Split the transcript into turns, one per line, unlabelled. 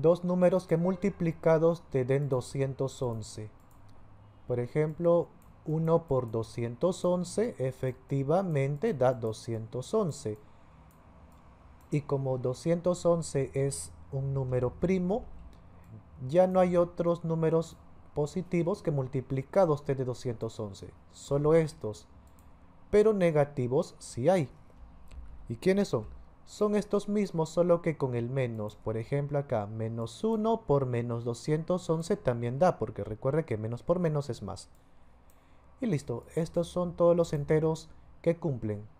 dos números que multiplicados te den 211. Por ejemplo, 1 por 211 efectivamente da 211. Y como 211 es un número primo, ya no hay otros números positivos que multiplicados te den 211. Solo estos. Pero negativos sí hay. ¿Y quiénes son? son estos mismos, solo que con el menos. Por ejemplo, acá, menos 1 por menos 211 también da, porque recuerda que menos por menos es más. Y listo, estos son todos los enteros que cumplen